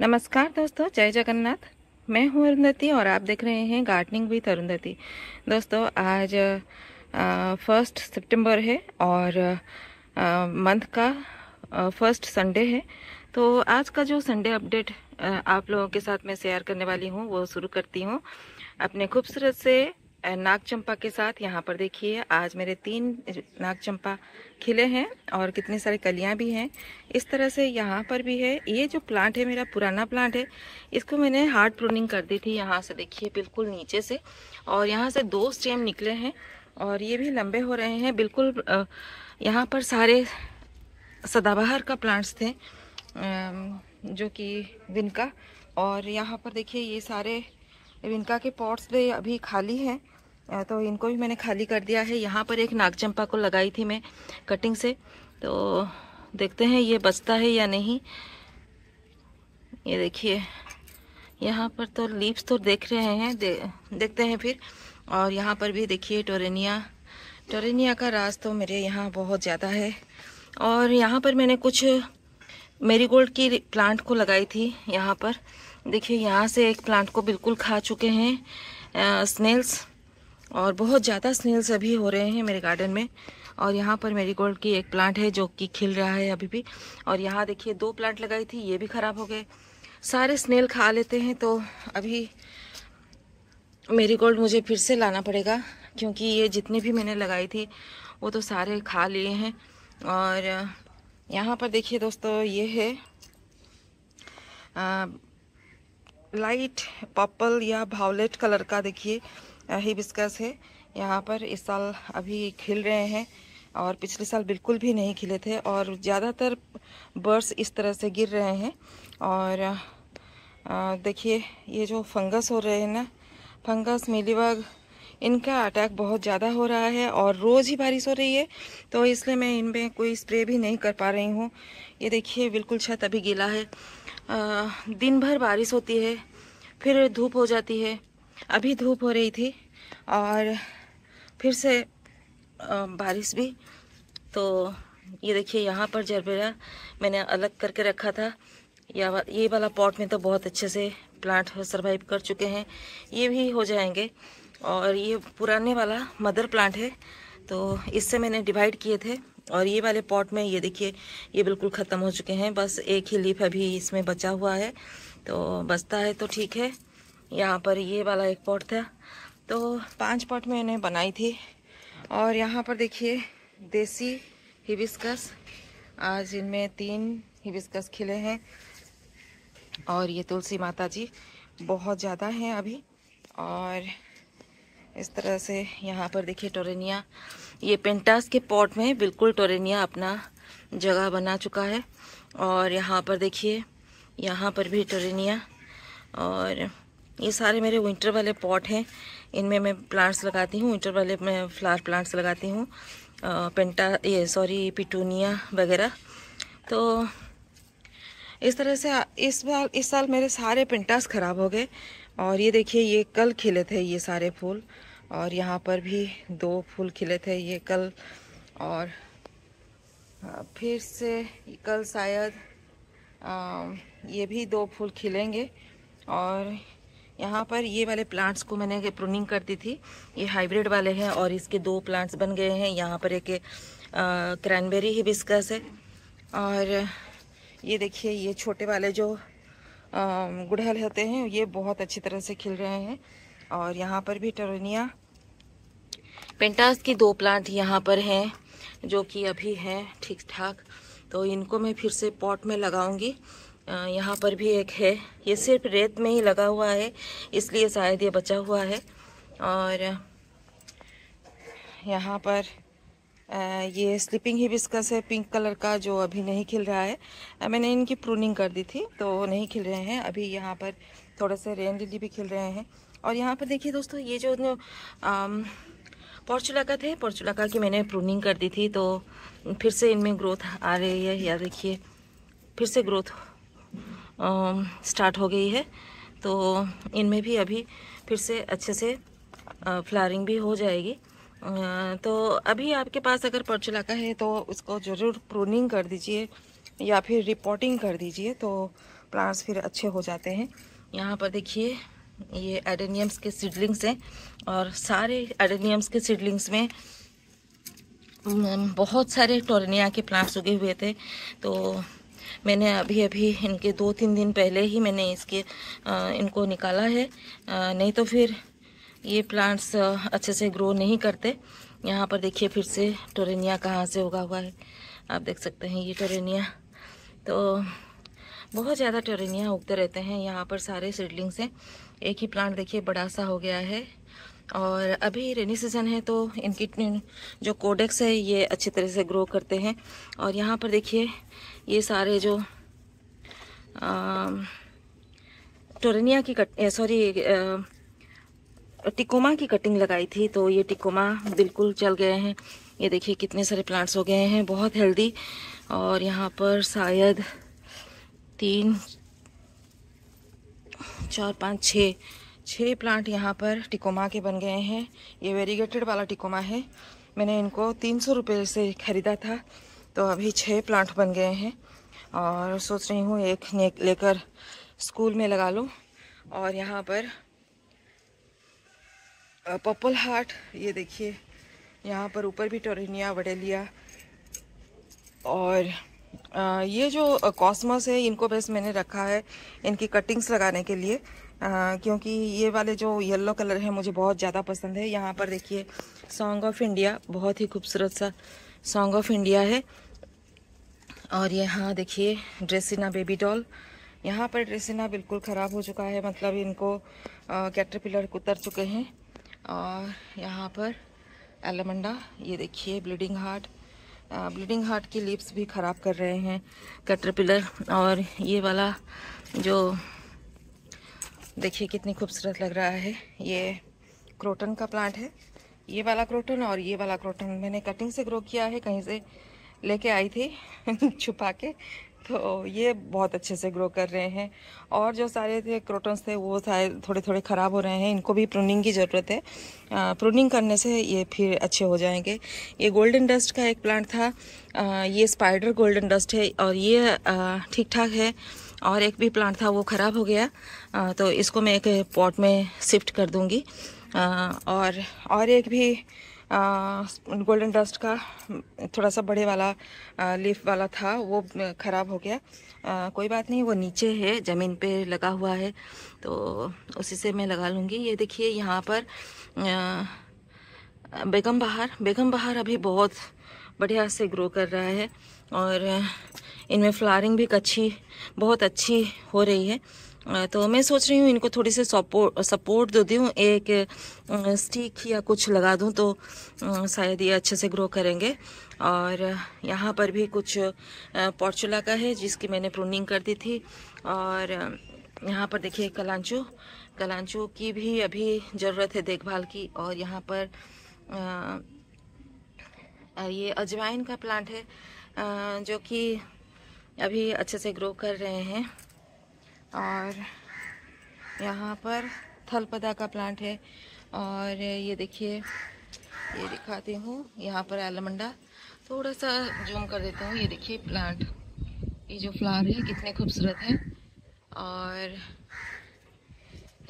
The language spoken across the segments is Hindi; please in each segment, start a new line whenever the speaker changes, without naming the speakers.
नमस्कार दोस्तों जय जगन्नाथ मैं हूँ अरुंधति और आप देख रहे हैं गार्डनिंग विथ अरुंधति दोस्तों आज फर्स्ट सितंबर है और मंथ का फर्स्ट संडे है तो आज का जो संडे अपडेट आप लोगों के साथ मैं शेयर करने वाली हूँ वो शुरू करती हूँ अपने खूबसूरत से नाग चंपा के साथ यहाँ पर देखिए आज मेरे तीन नाग चंपा खिले हैं और कितने सारे कलियाँ भी हैं इस तरह से यहाँ पर भी है ये जो प्लांट है मेरा पुराना प्लांट है इसको मैंने हार्ड प्रूनिंग कर दी थी यहाँ से देखिए बिल्कुल नीचे से और यहाँ से दो स्टेम निकले हैं और ये भी लंबे हो रहे हैं बिल्कुल यहाँ पर सारे सदाबहार का प्लांट्स थे जो कि विनका और यहाँ पर देखिए ये सारे विनका के पॉट्स भी अभी खाली हैं तो इनको भी मैंने खाली कर दिया है यहाँ पर एक नाग चंपा को लगाई थी मैं कटिंग से तो देखते हैं ये बचता है या नहीं ये देखिए यहाँ पर तो लीव्स तो देख रहे हैं दे, देखते हैं फिर और यहाँ पर भी देखिए टोरेनिया टोरेनिया का राज तो मेरे यहाँ बहुत ज़्यादा है और यहाँ पर मैंने कुछ मेरीगोल्ड की प्लांट को लगाई थी यहाँ पर देखिए यहाँ से एक प्लांट को बिल्कुल खा चुके हैं स्नेल्स और बहुत ज़्यादा स्नेल्स अभी हो रहे हैं मेरे गार्डन में और यहाँ पर मेरी गोल्ड की एक प्लांट है जो कि खिल रहा है अभी भी और यहाँ देखिए दो प्लांट लगाई थी ये भी ख़राब हो गए सारे स्नेल खा लेते हैं तो अभी मेरी गोल्ड मुझे फिर से लाना पड़ेगा क्योंकि ये जितने भी मैंने लगाई थी वो तो सारे खा लिए हैं और यहाँ पर देखिए दोस्तों ये है आ, लाइट पर्पल या भावलेट कलर का देखिए हिबिस्कस है यहाँ पर इस साल अभी खिल रहे हैं और पिछले साल बिल्कुल भी नहीं खिले थे और ज़्यादातर बर्ड्स इस तरह से गिर रहे हैं और देखिए ये जो फंगस हो रहे हैं ना फंगस मिलीबाग इनका अटैक बहुत ज़्यादा हो रहा है और रोज़ ही बारिश हो रही है तो इसलिए मैं इनमें कोई स्प्रे भी नहीं कर पा रही हूँ ये देखिए बिल्कुल छत अभी गीला है आ, दिन भर बारिश होती है फिर धूप हो जाती है अभी धूप हो रही थी और फिर से बारिश भी तो ये देखिए यहाँ पर जरबेरा मैंने अलग करके रखा था या ये वाला पॉट में तो बहुत अच्छे से प्लांट सर्वाइव कर चुके हैं ये भी हो जाएंगे और ये पुराने वाला मदर प्लांट है तो इससे मैंने डिवाइड किए थे और ये वाले पॉट में ये देखिए ये बिल्कुल ख़त्म हो चुके हैं बस एक ही लीफ अभी इसमें बचा हुआ है तो बचता है तो ठीक है यहाँ पर ये वाला एक पॉट था तो पांच पॉट में इन्हें बनाई थी और यहाँ पर देखिए देसी हिबिस्कस आज इनमें तीन हिबिस्कस खिले हैं और ये तुलसी माता जी बहुत ज़्यादा हैं अभी और इस तरह से यहाँ पर देखिए टोरेनिया ये पेंटास के पॉट में बिल्कुल टोरेनिया अपना जगह बना चुका है और यहाँ पर देखिए यहाँ पर भी टोरेनिया और ये सारे मेरे विंटर वाले पॉट हैं इनमें मैं प्लांट्स लगाती हूँ विंटर वाले मैं फ्लावर प्लांट्स लगाती हूँ पेंटा ये सॉरी पिटूनिया वगैरह तो इस तरह से इस बार इस साल मेरे सारे पेंटास ख़राब हो गए और ये देखिए ये कल खिले थे ये सारे फूल और यहाँ पर भी दो फूल खिले थे ये कल और फिर से कल शायद ये भी दो फूल खिलेंगे और यहाँ पर ये वाले प्लांट्स को मैंने प्रूनिंग कर दी थी ये हाइब्रिड वाले हैं और इसके दो प्लांट्स बन गए हैं यहाँ पर एक क्रैनबेरी बिस्कस है और ये देखिए ये छोटे वाले जो गुड़हल होते हैं ये बहुत अच्छी तरह से खिल रहे हैं और यहाँ पर भी टरोनिया पेंटास की दो प्लांट यहाँ पर हैं जो कि अभी हैं ठीक ठाक तो इनको मैं फिर से पॉट में लगाऊंगी यहाँ पर भी एक है ये सिर्फ रेत में ही लगा हुआ है इसलिए शायद ये बचा हुआ है और यहाँ पर ये स्लीपिंग ही बिस्कस है पिंक कलर का जो अभी नहीं खिल रहा है मैंने इनकी प्रूनिंग कर दी थी तो नहीं खिल रहे हैं अभी यहाँ पर थोड़े से रेन लिली भी खिल रहे हैं और यहाँ पर देखिए दोस्तों ये जो पोर्चुला का थे पोर्चुला का की मैंने प्रूनिंग कर दी थी तो फिर से इनमें ग्रोथ आ रही है या देखिए फिर से ग्रोथ स्टार्ट हो गई है तो इनमें भी अभी फिर से अच्छे से फ्लारिंग भी हो जाएगी तो अभी आपके पास अगर पर्चला का है तो उसको ज़रूर प्रूनिंग कर दीजिए या फिर रिपोर्टिंग कर दीजिए तो प्लांट्स फिर अच्छे हो जाते हैं यहाँ पर देखिए ये एडेनियम्स के सीडलिंग्स हैं और सारे एडेनियम्स के सीडलिंग्स में बहुत सारे टोरनिया के प्लांट्स उगे हुए थे तो मैंने अभी अभी इनके दो तीन दिन पहले ही मैंने इसके इनको निकाला है नहीं तो फिर ये प्लांट्स अच्छे से ग्रो नहीं करते यहाँ पर देखिए फिर से टोरेनिया कहाँ से उगा हुआ है आप देख सकते हैं ये टोरेनिया तो बहुत ज़्यादा टोरेनिया उगते रहते हैं यहाँ पर सारे सीडलिंग्स हैं एक ही प्लांट देखिए बड़ा सा हो गया है और अभी रेनी सीज़न है तो इनकी जो कोडेक्स है ये अच्छी तरह से ग्रो करते हैं और यहाँ पर देखिए ये सारे जो टोरनिया की कट सॉरी टिकोमा की कटिंग लगाई थी तो ये टिकोमा बिल्कुल चल गए हैं ये देखिए कितने सारे प्लांट्स हो गए हैं बहुत हेल्दी और यहाँ पर शायद तीन चार पाँच छः छः प्लांट यहाँ पर टिकोमा के बन गए हैं ये वेरीगेटेड वाला टिकोमा है मैंने इनको तीन सौ रुपये से ख़रीदा था तो अभी छः प्लांट बन गए हैं और सोच रही हूँ एक लेकर स्कूल में लगा लूँ और यहाँ पर पपल हार्ट ये देखिए यहाँ पर ऊपर भी टोरिनिया वडेलिया और ये जो कॉस्मस है इनको बस मैंने रखा है इनकी कटिंग्स लगाने के लिए आ, क्योंकि ये वाले जो येलो कलर है मुझे बहुत ज़्यादा पसंद है यहाँ पर देखिए सॉन्ग ऑफ इंडिया बहुत ही खूबसूरत सा सॉन्ग ऑफ इंडिया है और यहाँ देखिए ड्रेसिना बेबी डॉल यहाँ पर ड्रेसिना बिल्कुल ख़राब हो चुका है मतलब इनको कैटरपिलर उतर चुके हैं और यहाँ पर एलमंडा ये देखिए ब्लीडिंग हार्ट ब्लीडिंग हार्ट की लिप्स भी ख़राब कर रहे हैं कैटरपिलर और ये वाला जो देखिए कितनी खूबसूरत लग रहा है ये क्रोटन का प्लांट है ये वाला क्रोटन और ये वाला क्रोटन मैंने कटिंग से ग्रो किया है कहीं से लेके आई थी छुपा के तो ये बहुत अच्छे से ग्रो कर रहे हैं और जो सारे थे क्रोटन्स थे वो सारे थोड़े थोड़े ख़राब हो रहे हैं इनको भी प्रूनिंग की ज़रूरत है प्रूनिंग करने से ये फिर अच्छे हो जाएंगे ये गोल्डन डस्ट का एक प्लांट था आ, ये स्पाइडर गोल्डन डस्ट है और ये ठीक ठाक है और एक भी प्लांट था वो ख़राब हो गया आ, तो इसको मैं एक पॉट में शिफ्ट कर दूँगी और और एक भी गोल्डन डस्ट का थोड़ा सा बड़े वाला लीफ वाला था वो ख़राब हो गया आ, कोई बात नहीं वो नीचे है ज़मीन पे लगा हुआ है तो उसी से मैं लगा लूँगी ये देखिए यहाँ पर आ, बेगम बहार बेगम बहार अभी बहुत बढ़िया से ग्रो कर रहा है और इनमें फ्लारिंग भी अच्छी बहुत अच्छी हो रही है तो मैं सोच रही हूँ इनको थोड़ी सी सपोर्ट सपोर्ट दे तो दूँ एक स्टिक या कुछ लगा दूँ तो शायद ये अच्छे से ग्रो करेंगे और यहाँ पर भी कुछ पॉर्चुला का है जिसकी मैंने प्रूनिंग कर दी थी और यहाँ पर देखिए कलांचू कलांचू की भी अभी ज़रूरत है देखभाल की और यहाँ पर ये अजवाइन का प्लांट है जो कि अभी अच्छे से ग्रो कर रहे हैं और यहाँ पर थलपदा का प्लांट है और ये देखिए ये दिखाती हूँ यहाँ पर एलमंडा थोड़ा सा जूम कर देता हूँ ये देखिए प्लांट ये जो फ्लावर है कितने खूबसूरत हैं और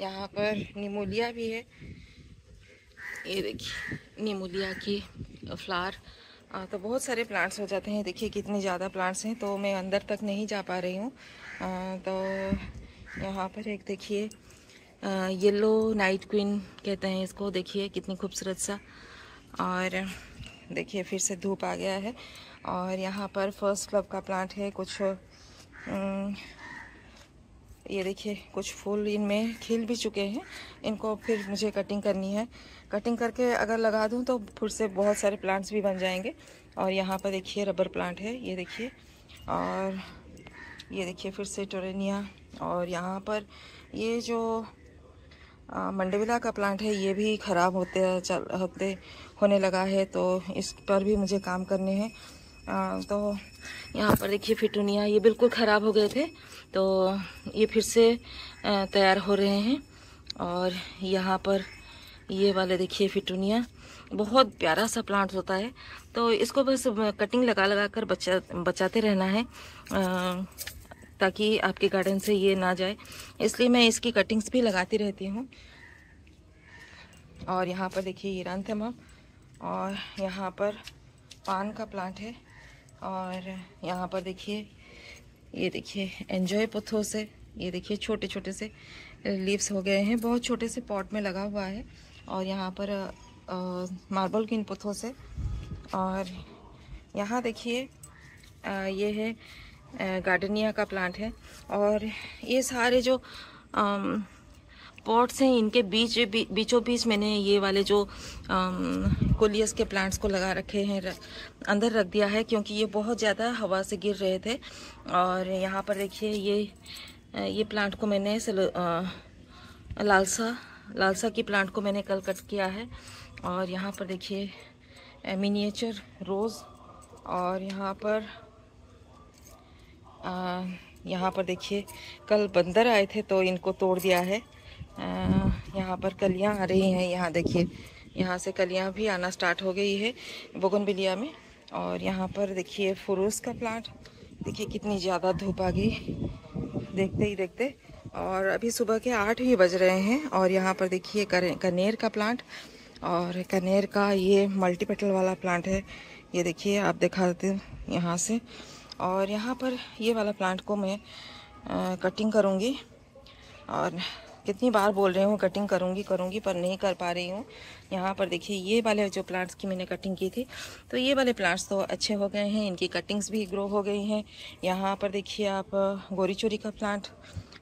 यहाँ पर निमोलिया भी है ये देखिए निमोलिया की फ्लावर आ, तो बहुत सारे प्लांट्स हो जाते हैं देखिए कितने ज़्यादा प्लांट्स हैं तो मैं अंदर तक नहीं जा पा रही हूँ तो यहाँ पर एक देखिए येलो नाइट क्वीन कहते हैं इसको देखिए कितनी खूबसूरत सा और देखिए फिर से धूप आ गया है और यहाँ पर फर्स्ट क्लब का प्लांट है कुछ ये देखिए कुछ फूल इनमें खिल भी चुके हैं इनको फिर मुझे कटिंग करनी है कटिंग करके अगर लगा दूँ तो फिर से बहुत सारे प्लांट्स भी बन जाएंगे और यहाँ पर देखिए रबर प्लांट है ये देखिए और ये देखिए फिर से टोरेनिया और यहाँ पर ये जो मंडविला का प्लांट है ये भी ख़राब होते चल होते होने लगा है तो इस पर भी मुझे काम करने हैं तो यहाँ पर देखिए फिटूनिया ये बिल्कुल ख़राब हो गए थे तो ये फिर से तैयार हो रहे हैं और यहाँ पर ये वाले देखिए फिटूनिया बहुत प्यारा सा प्लांट होता है तो इसको बस कटिंग लगा लगा कर बचा बचाते रहना है आ, ताकि आपके गार्डन से ये ना जाए इसलिए मैं इसकी कटिंग्स भी लगाती रहती हूँ और यहाँ पर देखिए ईरान तमाम और यहाँ पर पान का प्लांट है और यहाँ पर देखिए ये देखिए एन्जॉय पत्थों से ये देखिए छोटे छोटे से लीव्स हो गए हैं बहुत छोटे से पॉट में लगा हुआ है और यहाँ पर मार्बल के इन पुतों से और यहाँ देखिए ये है गार्डनिया का प्लांट है और ये सारे जो पॉट्स हैं इनके बीच बीचों बीच मैंने ये वाले जो कोलियस के प्लांट्स को लगा रखे हैं र, अंदर रख दिया है क्योंकि ये बहुत ज़्यादा हवा से गिर रहे थे और यहाँ पर देखिए ये ये प्लांट को मैंने लालसा लालसा की प्लांट को मैंने कल कट किया है और यहाँ पर देखिए मिनिएचर रोज़ और यहाँ पर आ, यहाँ पर देखिए कल बंदर आए थे तो इनको तोड़ दिया है आ, यहाँ पर कलियाँ आ रही हैं यहाँ देखिए यहाँ से कलियाँ भी आना स्टार्ट हो गई है बोगनबिलिया में और यहाँ पर देखिए फ्रूस का प्लांट देखिए कितनी ज़्यादा धूप आ गई देखते ही देखते और अभी सुबह के आठ ही बज रहे हैं और यहाँ पर देखिए कनेर का प्लांट और कनेर का ये मल्टीपेटल वाला प्लांट है ये देखिए आप दिखा देते हैं यहाँ से और यहाँ पर ये वाला प्लांट को मैं आ, कटिंग करूँगी और कितनी बार बोल रही हूँ कटिंग करूँगी करूँगी पर नहीं कर पा रही हूँ यहाँ पर देखिए ये वाले जो प्लांट्स की मैंने कटिंग की थी तो ये वाले प्लांट्स तो अच्छे हो गए हैं इनकी कटिंग्स भी ग्रो हो गई हैं यहाँ पर देखिए आप गोरी चोरी का प्लांट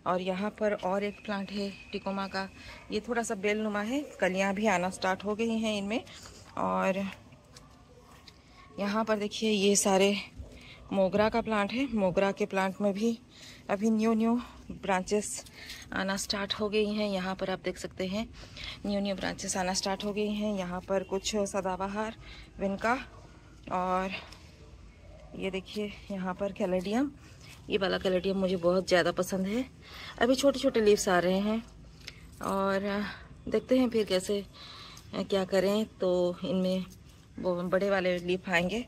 और यहाँ पर और एक प्लांट है टिकोमा का ये थोड़ा सा बेल नुमा है कलियाँ भी आना स्टार्ट हो गई हैं इनमें और यहाँ पर देखिए ये सारे मोगरा का प्लांट है मोगरा के प्लांट में भी अभी न्यू न्यू ब्रांचेस आना स्टार्ट हो गई हैं यहाँ पर आप देख सकते हैं न्यू न्यू ब्रांचेस आना स्टार्ट हो गई हैं यहाँ पर कुछ सदाबहार विनका और ये देखिए यहाँ पर कैलेडियम ये वाला कैलेडियम मुझे बहुत ज़्यादा पसंद है अभी छोटे छोटे लीव्स आ रहे हैं और देखते हैं फिर कैसे क्या करें तो इनमें वो बड़े वाले लीफ आएंगे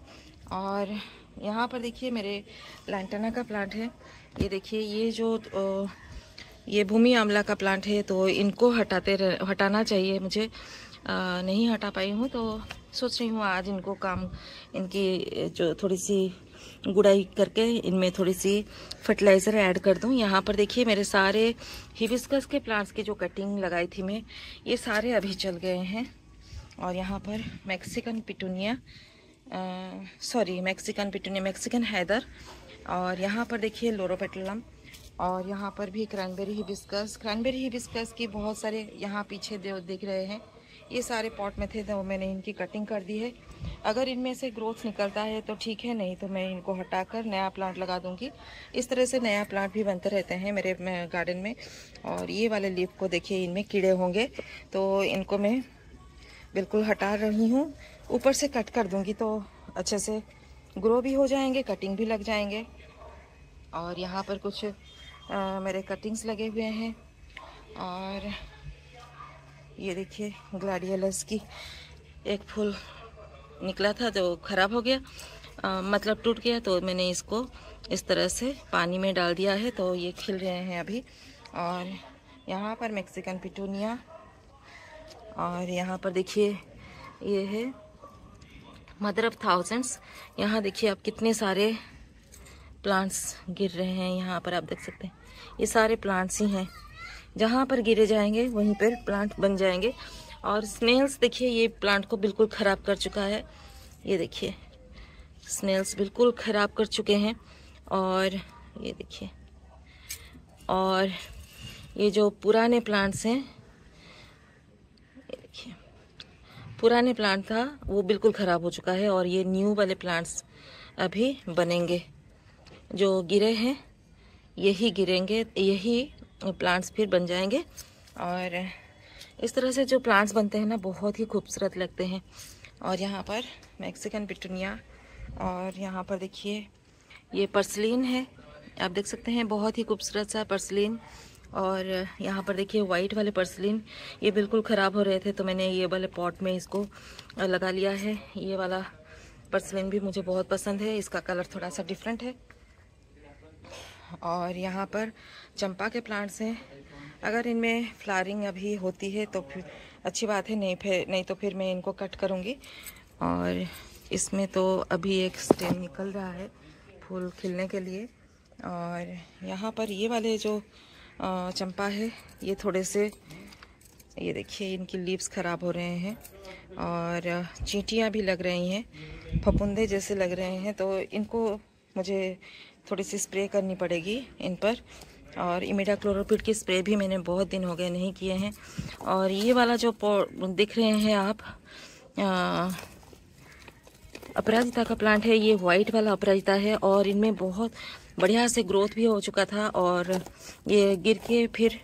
और यहाँ पर देखिए मेरे लैंटना का प्लांट है ये देखिए ये जो तो, ये भूमि आंवला का प्लांट है तो इनको हटाते हटाना चाहिए मुझे आ, नहीं हटा पाई हूँ तो सोच रही हूँ आज इनको काम इनकी जो थोड़ी सी गुड़ाई करके इनमें थोड़ी सी फर्टिलाइज़र ऐड कर दूँ यहाँ पर देखिए मेरे सारे हिबिस्कस के प्लांट्स की जो कटिंग लगाई थी मैं ये सारे अभी चल गए हैं और यहाँ पर Mexican petunia sorry Mexican petunia Mexican heather और यहाँ पर देखिए लोरोपेटलम और यहाँ पर भी क्रैनबेरी हिबिस्कस क्रैनबेरी हिबिस्कस की बहुत सारे यहाँ पीछे दिख रहे हैं ये सारे पॉट में थे तो मैंने इनकी कटिंग कर दी है अगर इनमें से ग्रोथ निकलता है तो ठीक है नहीं तो मैं इनको हटाकर नया प्लांट लगा दूंगी इस तरह से नया प्लांट भी बनते रहते हैं मेरे गार्डन में और ये वाले लीफ को देखिए इनमें कीड़े होंगे तो इनको मैं बिल्कुल हटा रही हूँ ऊपर से कट कर दूंगी तो अच्छे से ग्रो भी हो जाएंगे कटिंग भी लग जाएंगे और यहाँ पर कुछ आ, मेरे कटिंग्स लगे हुए हैं और ये देखिए ग्लाडियलस की एक फूल निकला था तो ख़राब हो गया आ, मतलब टूट गया तो मैंने इसको इस तरह से पानी में डाल दिया है तो ये खिल रहे हैं अभी और यहाँ पर मेक्सिकन पिटूनिया और यहाँ पर देखिए ये है मदर ऑफ थाउजेंड्स यहाँ देखिए आप कितने सारे प्लांट्स गिर रहे हैं यहाँ पर आप देख सकते हैं ये सारे प्लांट्स ही हैं जहाँ पर गिरे जाएंगे वहीं पर प्लांट बन जाएंगे और स्नेल्स देखिए ये प्लांट को बिल्कुल ख़राब कर चुका है ये देखिए स्नेल्स बिल्कुल ख़राब कर चुके हैं और ये देखिए और ये जो पुराने प्लांट्स हैं पुराने प्लांट था वो बिल्कुल ख़राब हो चुका है और ये न्यू वाले प्लांट्स अभी बनेंगे जो गिरे हैं यही गिरेंगे यही प्लांट्स फिर बन जाएंगे और इस तरह से जो प्लांट्स बनते हैं ना बहुत ही खूबसूरत लगते हैं और यहाँ पर मैक्सिकन पिटूनिया और यहाँ पर देखिए ये पर्सलिन है आप देख सकते हैं बहुत ही खूबसूरत सा पर्सलिन और यहाँ पर देखिए वाइट वाले पर्सलिन ये बिल्कुल ख़राब हो रहे थे तो मैंने ये वाले पॉट में इसको लगा लिया है ये वाला पर्सलिन भी मुझे बहुत पसंद है इसका कलर थोड़ा सा डिफरेंट है और यहाँ पर चंपा के प्लांट्स हैं अगर इनमें फ्लारिंग अभी होती है तो फिर अच्छी बात है नहीं फिर नहीं तो फिर मैं इनको कट करूँगी और इसमें तो अभी एक स्टेम निकल रहा है फूल खिलने के लिए और यहाँ पर ये वाले जो चंपा है ये थोड़े से ये देखिए इनकी लीव्स ख़राब हो रहे हैं और चींटियाँ भी लग रही हैं फपुंदे जैसे लग रहे हैं तो इनको मुझे थोड़ी सी स्प्रे करनी पड़ेगी इन पर और इमिडा क्लोरोपिड की स्प्रे भी मैंने बहुत दिन हो गए नहीं किए हैं और ये वाला जो दिख रहे हैं आप अपराजिता का प्लांट है ये वाइट वाला अपराजिता है और इनमें बहुत बढ़िया से ग्रोथ भी हो चुका था और ये गिर के फिर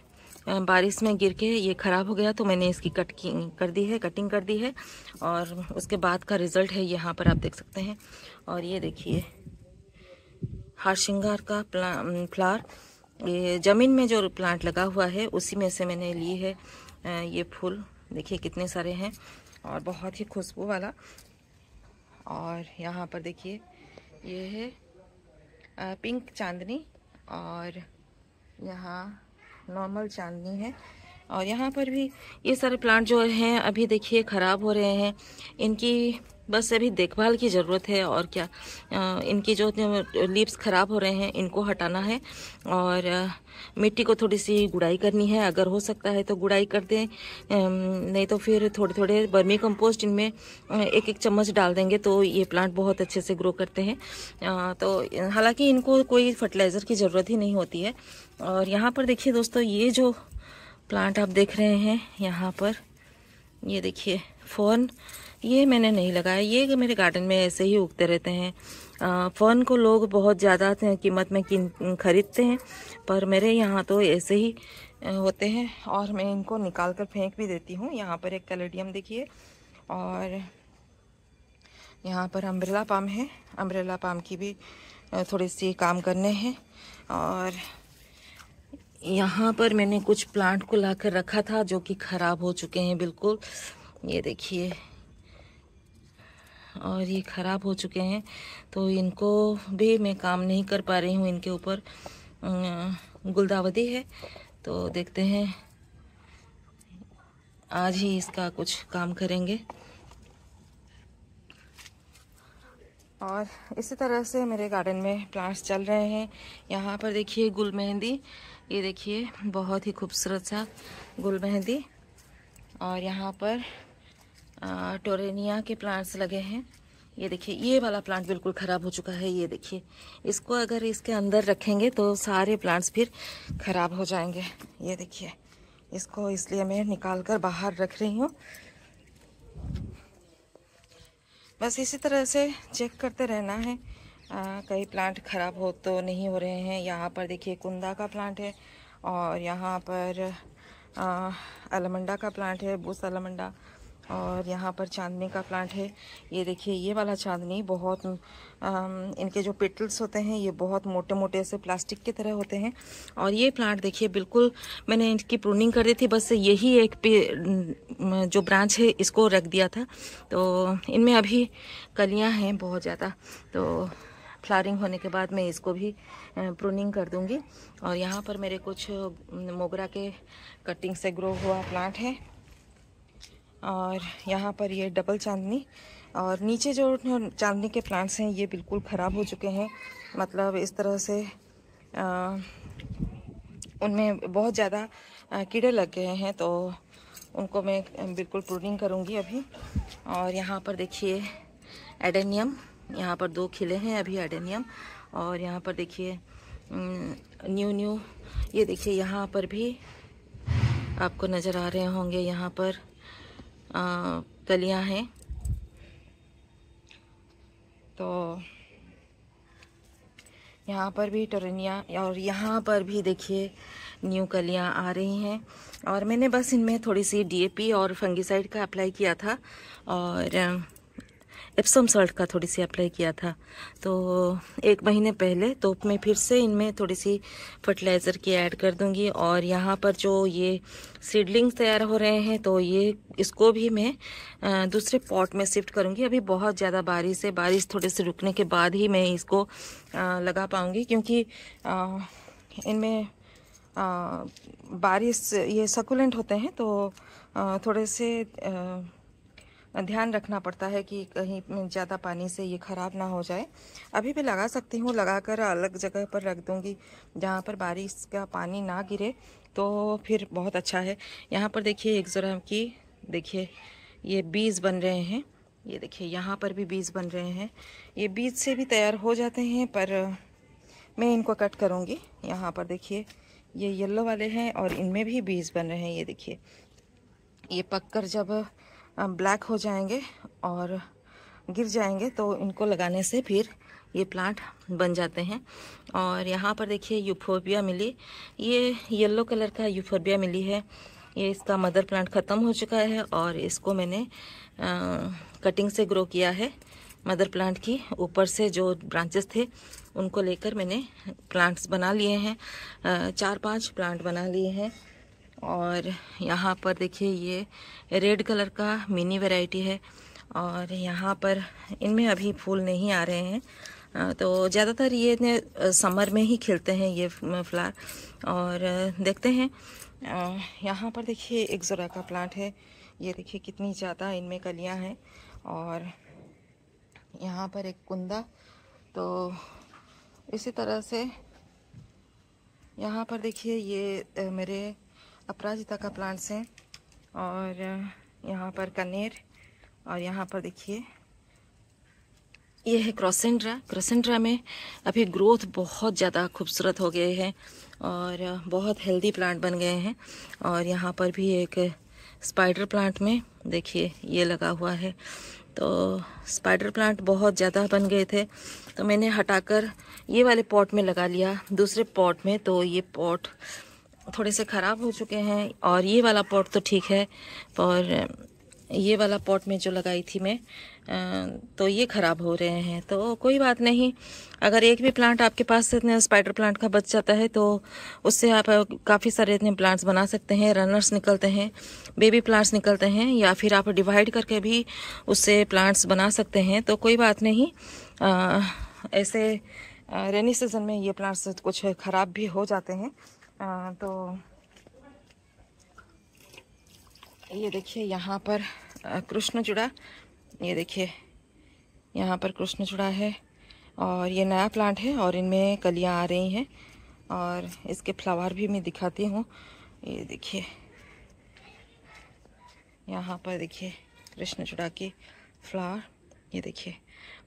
बारिश में गिर के ये ख़राब हो गया तो मैंने इसकी कट कर दी है कटिंग कर दी है और उसके बाद का रिज़ल्ट है यहाँ पर आप देख सकते हैं और ये देखिए हार श्रृंगार का फ्लार ये ज़मीन में जो प्लांट लगा हुआ है उसी में से मैंने ली है ये फूल देखिए कितने सारे हैं और बहुत ही खुशबू वाला और यहाँ पर देखिए ये है पिंक चांदनी और यहाँ नॉर्मल चांदनी है और यहाँ पर भी ये सारे प्लांट जो हैं अभी देखिए ख़राब हो रहे हैं इनकी बस अभी देखभाल की ज़रूरत है और क्या इनकी जो लीव्स ख़राब हो रहे हैं इनको हटाना है और मिट्टी को थोड़ी सी गुड़ाई करनी है अगर हो सकता है तो गुड़ाई कर दें नहीं तो फिर थोड़े थोड़े बर्मी कंपोस्ट इनमें एक एक चम्मच डाल देंगे तो ये प्लांट बहुत अच्छे से ग्रो करते हैं तो हालांकि इनको कोई फर्टिलाइज़र की ज़रूरत ही नहीं होती है और यहाँ पर देखिए दोस्तों ये जो प्लांट आप देख रहे हैं यहाँ पर ये देखिए फोन ये मैंने नहीं लगाया ये मेरे गार्डन में ऐसे ही उगते रहते हैं फोन को लोग बहुत ज़्यादा कीमत में किन खरीदते हैं पर मेरे यहाँ तो ऐसे ही होते हैं और मैं इनको निकाल कर फेंक भी देती हूँ यहाँ पर एक कैलेडियम देखिए और यहाँ पर अम्ब्रेला पाम है अम्ब्रेला पाम की भी थोड़ी सी काम करने हैं और यहाँ पर मैंने कुछ प्लांट को लाकर रखा था जो कि ख़राब हो चुके हैं बिल्कुल ये देखिए और ये ख़राब हो चुके हैं तो इनको भी मैं काम नहीं कर पा रही हूँ इनके ऊपर गुलदावदी है तो देखते हैं आज ही इसका कुछ काम करेंगे और इसी तरह से मेरे गार्डन में प्लांट्स चल रहे हैं यहाँ पर देखिए गुल मेहंदी ये देखिए बहुत ही खूबसूरत सा गुल मेहंदी और यहाँ पर टोरेनिया के प्लांट्स लगे हैं ये देखिए ये वाला प्लांट बिल्कुल ख़राब हो चुका है ये देखिए इसको अगर इसके अंदर रखेंगे तो सारे प्लांट्स फिर ख़राब हो जाएंगे ये देखिए इसको इसलिए मैं निकाल कर बाहर रख रही हूँ बस इसी तरह से चेक करते रहना है आ, कई प्लांट ख़राब हो तो नहीं हो रहे हैं यहाँ पर देखिए कुंदा का प्लांट है और यहाँ पर अलमंडा का प्लांट है बूस अलमंडा और यहाँ पर चांदनी का प्लांट है ये देखिए ये वाला चांदनी बहुत आ, इनके जो पेटल्स होते हैं ये बहुत मोटे मोटे से प्लास्टिक की तरह होते हैं और ये प्लांट देखिए बिल्कुल मैंने इनकी प्रूनिंग कर दी थी बस यही एक पे जो ब्रांच है इसको रख दिया था तो इनमें अभी कलियाँ हैं बहुत ज़्यादा तो फ्लारिंग होने के बाद मैं इसको भी प्रूनिंग कर दूंगी और यहाँ पर मेरे कुछ मोगरा के कटिंग से ग्रो हुआ प्लांट है और यहाँ पर ये डबल चांदनी और नीचे जो चांदनी के प्लांट्स हैं ये बिल्कुल ख़राब हो चुके हैं मतलब इस तरह से उनमें बहुत ज़्यादा कीड़े लग गए हैं तो उनको मैं बिल्कुल प्रूनिंग करूँगी अभी और यहाँ पर देखिए एडेनियम यहाँ पर दो खिले हैं अभी एडेनियम और यहाँ पर देखिए न्यू न्यू ये देखिए यहाँ पर भी आपको नज़र आ रहे होंगे यहाँ पर कलियाँ हैं तो यहाँ पर भी टोरनिया और यहाँ पर भी देखिए न्यू कलियाँ आ रही हैं और मैंने बस इनमें थोड़ी सी डीएपी और फंगिसाइड का अप्लाई किया था और एप्सम सॉल्ट का थोड़ी सी अप्लाई किया था तो एक महीने पहले तो मैं फिर से इनमें थोड़ी सी फर्टिलाइज़र की ऐड कर दूंगी और यहाँ पर जो ये सीडलिंग्स तैयार हो रहे हैं तो ये इसको भी मैं दूसरे पॉट में शिफ्ट करूँगी अभी बहुत ज़्यादा बारिश है बारिश थोड़े से रुकने के बाद ही मैं इसको लगा पाऊँगी क्योंकि इनमें बारिश ये सकुलेंट होते हैं तो थोड़े से ध्यान रखना पड़ता है कि कहीं ज़्यादा पानी से ये ख़राब ना हो जाए अभी भी लगा सकती हूँ लगाकर अलग जगह पर रख दूँगी जहाँ पर बारिश का पानी ना गिरे तो फिर बहुत अच्छा है यहाँ पर देखिए एक ज़रा की देखिए ये बीज बन रहे हैं ये देखिए यहाँ पर भी बीज बन रहे हैं ये बीज से भी तैयार हो जाते हैं पर मैं इनको कट करूँगी यहाँ पर देखिए ये येल्लो वाले हैं और इनमें भी बीज बन रहे हैं ये देखिए ये पककर जब ब्लैक हो जाएंगे और गिर जाएंगे तो इनको लगाने से फिर ये प्लांट बन जाते हैं और यहाँ पर देखिए यूफोबिया मिली ये येलो कलर का यूफोबिया मिली है ये इसका मदर प्लांट ख़त्म हो चुका है और इसको मैंने आ, कटिंग से ग्रो किया है मदर प्लांट की ऊपर से जो ब्रांचेस थे उनको लेकर मैंने प्लांट्स बना लिए हैं चार पांच प्लांट बना लिए हैं और यहाँ पर देखिए ये रेड कलर का मिनी वैरायटी है और यहाँ पर इनमें अभी फूल नहीं आ रहे हैं तो ज़्यादातर ये इतने समर में ही खिलते हैं ये फ्लावर और देखते हैं यहाँ पर देखिए एक ज़रा का प्लांट है ये देखिए कितनी ज़्यादा इनमें कलियाँ हैं और यहाँ पर एक कुंदा तो इसी तरह से यहाँ पर देखिए ये मेरे अपराजिता का प्लांट्स हैं और यहाँ पर कनेर और यहाँ पर देखिए ये है क्रोसेंड्रा क्रोसेंड्रा में अभी ग्रोथ बहुत ज़्यादा खूबसूरत हो गए हैं और बहुत हेल्दी प्लांट बन गए हैं और यहाँ पर भी एक स्पाइडर प्लांट में देखिए ये लगा हुआ है तो स्पाइडर प्लांट बहुत ज़्यादा बन गए थे तो मैंने हटाकर ये वाले पॉट में लगा लिया दूसरे पॉट में तो ये पॉट थोड़े से ख़राब हो चुके हैं और ये वाला पॉट तो ठीक है और ये वाला पॉट में जो लगाई थी मैं तो ये ख़राब हो रहे हैं तो कोई बात नहीं अगर एक भी प्लांट आपके पास इतने स्पाइडर प्लांट का बच जाता है तो उससे आप काफ़ी सारे इतने प्लांट्स बना सकते हैं रनर्स निकलते हैं बेबी प्लांट्स निकलते हैं या फिर आप डिवाइड करके भी उससे प्लांट्स बना सकते हैं तो कोई बात नहीं आ, ऐसे रेनी सीज़न में ये प्लांट्स कुछ ख़राब भी हो जाते हैं तो ये देखिए यहाँ पर कृष्ण जुड़ा ये देखिए यहाँ पर कृष्ण जुड़ा है और ये नया प्लांट है और इनमें कलियाँ आ रही हैं और इसके फ्लावर भी मैं दिखाती हूँ ये देखिए यहाँ पर देखिए कृष्ण चुड़ा के फ्लावर ये देखिए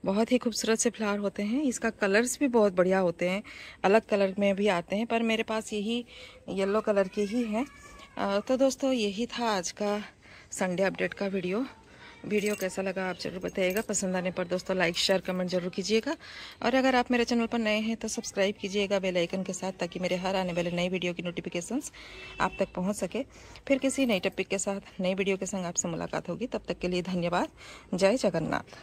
बहुत ही खूबसूरत से फ्लावर होते हैं इसका कलर्स भी बहुत बढ़िया होते हैं अलग कलर में भी आते हैं पर मेरे पास यही येलो कलर के ही हैं तो दोस्तों यही था आज का संडे अपडेट का वीडियो वीडियो कैसा लगा आप जरूर बताइएगा पसंद आने पर दोस्तों लाइक शेयर कमेंट जरूर कीजिएगा और अगर आप मेरे चैनल पर नए हैं तो सब्सक्राइब कीजिएगा बेल आइकन के साथ ताकि मेरे हर आने वाले नए वीडियो की नोटिफिकेशंस आप तक पहुंच सके फिर किसी नई टॉपिक के साथ नई वीडियो के संग आपसे मुलाकात होगी तब तक के लिए धन्यवाद जय जगन्नाथ